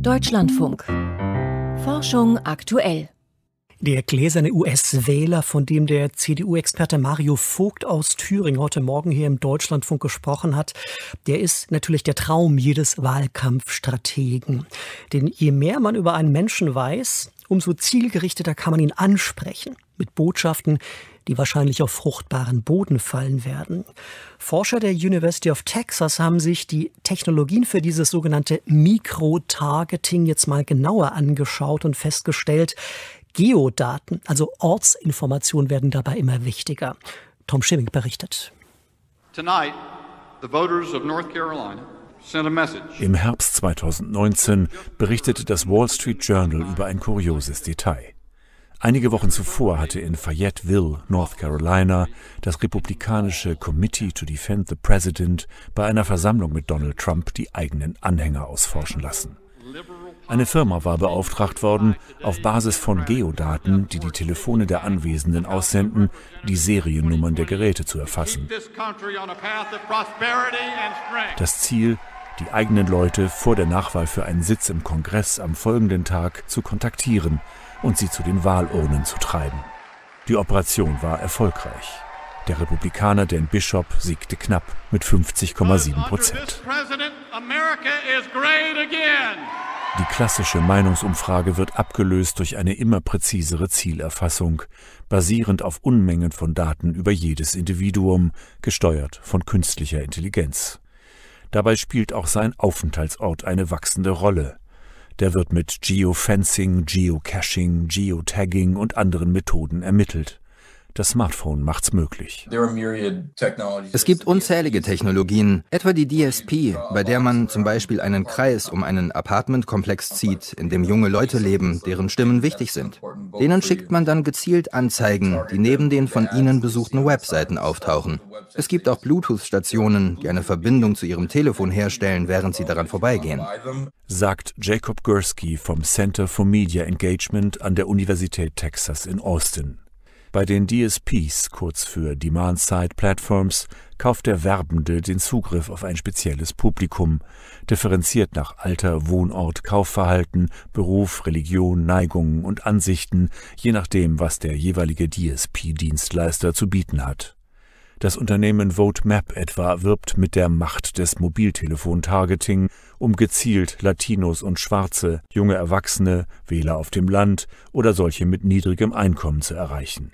Deutschlandfunk. Forschung aktuell. Der gläserne US-Wähler, von dem der CDU-Experte Mario Vogt aus Thüringen heute Morgen hier im Deutschlandfunk gesprochen hat, der ist natürlich der Traum jedes Wahlkampfstrategen. Denn je mehr man über einen Menschen weiß, umso zielgerichteter kann man ihn ansprechen mit Botschaften, die wahrscheinlich auf fruchtbaren Boden fallen werden. Forscher der University of Texas haben sich die Technologien für dieses sogenannte Mikro-Targeting jetzt mal genauer angeschaut und festgestellt, Geodaten, also Ortsinformationen werden dabei immer wichtiger. Tom Schimming berichtet. Tonight, the voters of North Carolina im Herbst 2019 berichtete das Wall Street Journal über ein kurioses Detail. Einige Wochen zuvor hatte in Fayetteville, North Carolina, das republikanische Committee to Defend the President bei einer Versammlung mit Donald Trump die eigenen Anhänger ausforschen lassen. Eine Firma war beauftragt worden, auf Basis von Geodaten, die die Telefone der Anwesenden aussenden, die Seriennummern der Geräte zu erfassen. Das Ziel, die eigenen Leute vor der Nachwahl für einen Sitz im Kongress am folgenden Tag zu kontaktieren und sie zu den Wahlurnen zu treiben. Die Operation war erfolgreich. Der Republikaner Dan Bishop siegte knapp mit 50,7 Prozent. Die klassische Meinungsumfrage wird abgelöst durch eine immer präzisere Zielerfassung, basierend auf Unmengen von Daten über jedes Individuum, gesteuert von künstlicher Intelligenz. Dabei spielt auch sein Aufenthaltsort eine wachsende Rolle. Der wird mit Geofencing, Geocaching, Geotagging und anderen Methoden ermittelt. Das Smartphone macht's möglich. Es gibt unzählige Technologien, etwa die DSP, bei der man zum Beispiel einen Kreis um einen Apartmentkomplex zieht, in dem junge Leute leben, deren Stimmen wichtig sind. Denen schickt man dann gezielt Anzeigen, die neben den von ihnen besuchten Webseiten auftauchen. Es gibt auch Bluetooth-Stationen, die eine Verbindung zu ihrem Telefon herstellen, während sie daran vorbeigehen. Sagt Jacob Gursky vom Center for Media Engagement an der Universität Texas in Austin. Bei den DSPs, kurz für Demand-Side Platforms, kauft der Werbende den Zugriff auf ein spezielles Publikum, differenziert nach Alter, Wohnort, Kaufverhalten, Beruf, Religion, Neigungen und Ansichten, je nachdem, was der jeweilige DSP-Dienstleister zu bieten hat. Das Unternehmen VoteMap etwa wirbt mit der Macht des Mobiltelefon-Targeting, um gezielt Latinos und Schwarze, junge Erwachsene, Wähler auf dem Land oder solche mit niedrigem Einkommen zu erreichen.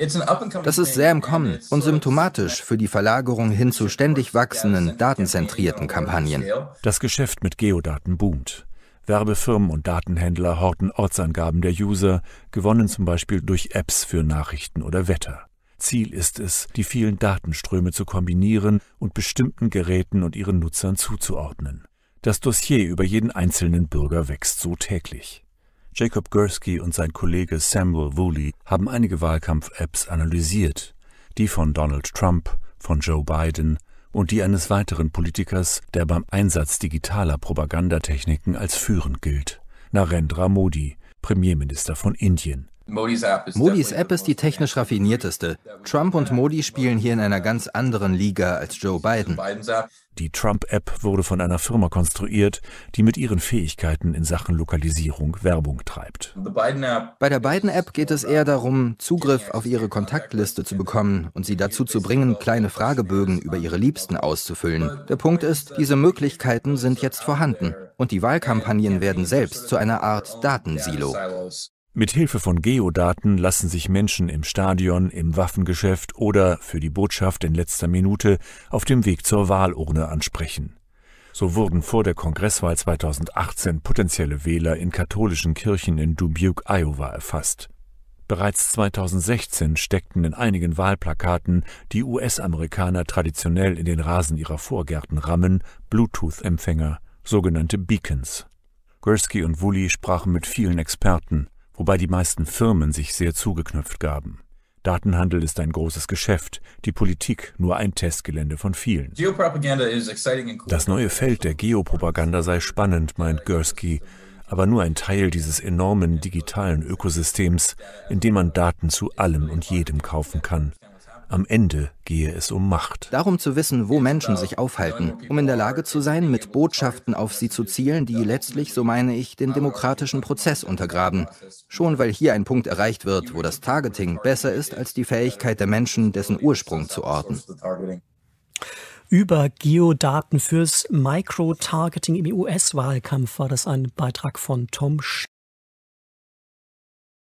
Das ist sehr im Kommen und symptomatisch für die Verlagerung hin zu ständig wachsenden, datenzentrierten Kampagnen. Das Geschäft mit Geodaten boomt. Werbefirmen und Datenhändler horten Ortsangaben der User, gewonnen zum Beispiel durch Apps für Nachrichten oder Wetter. Ziel ist es, die vielen Datenströme zu kombinieren und bestimmten Geräten und ihren Nutzern zuzuordnen. Das Dossier über jeden einzelnen Bürger wächst so täglich. Jacob Gursky und sein Kollege Samuel Woolley haben einige Wahlkampf-Apps analysiert, die von Donald Trump, von Joe Biden und die eines weiteren Politikers, der beim Einsatz digitaler Propagandatechniken als führend gilt, Narendra Modi, Premierminister von Indien, Modis App ist die technisch raffinierteste. Trump und Modi spielen hier in einer ganz anderen Liga als Joe Biden. Die Trump-App wurde von einer Firma konstruiert, die mit ihren Fähigkeiten in Sachen Lokalisierung Werbung treibt. Bei der Biden-App geht es eher darum, Zugriff auf ihre Kontaktliste zu bekommen und sie dazu zu bringen, kleine Fragebögen über ihre Liebsten auszufüllen. Der Punkt ist, diese Möglichkeiten sind jetzt vorhanden und die Wahlkampagnen werden selbst zu einer Art Datensilo. Mit Hilfe von Geodaten lassen sich Menschen im Stadion, im Waffengeschäft oder für die Botschaft in letzter Minute auf dem Weg zur Wahlurne ansprechen. So wurden vor der Kongresswahl 2018 potenzielle Wähler in katholischen Kirchen in Dubuque, Iowa erfasst. Bereits 2016 steckten in einigen Wahlplakaten, die US-Amerikaner traditionell in den Rasen ihrer Vorgärten rammen, Bluetooth-Empfänger, sogenannte Beacons. Gursky und Woolley sprachen mit vielen Experten, wobei die meisten Firmen sich sehr zugeknüpft gaben. Datenhandel ist ein großes Geschäft, die Politik nur ein Testgelände von vielen. Das neue Feld der Geopropaganda sei spannend, meint Gursky, aber nur ein Teil dieses enormen digitalen Ökosystems, in dem man Daten zu allem und jedem kaufen kann. Am Ende gehe es um Macht. Darum zu wissen, wo Menschen sich aufhalten, um in der Lage zu sein, mit Botschaften auf sie zu zielen, die letztlich, so meine ich, den demokratischen Prozess untergraben. Schon weil hier ein Punkt erreicht wird, wo das Targeting besser ist als die Fähigkeit der Menschen, dessen Ursprung zu orten. Über Geodaten fürs Micro-Targeting im US-Wahlkampf war das ein Beitrag von Tom Sch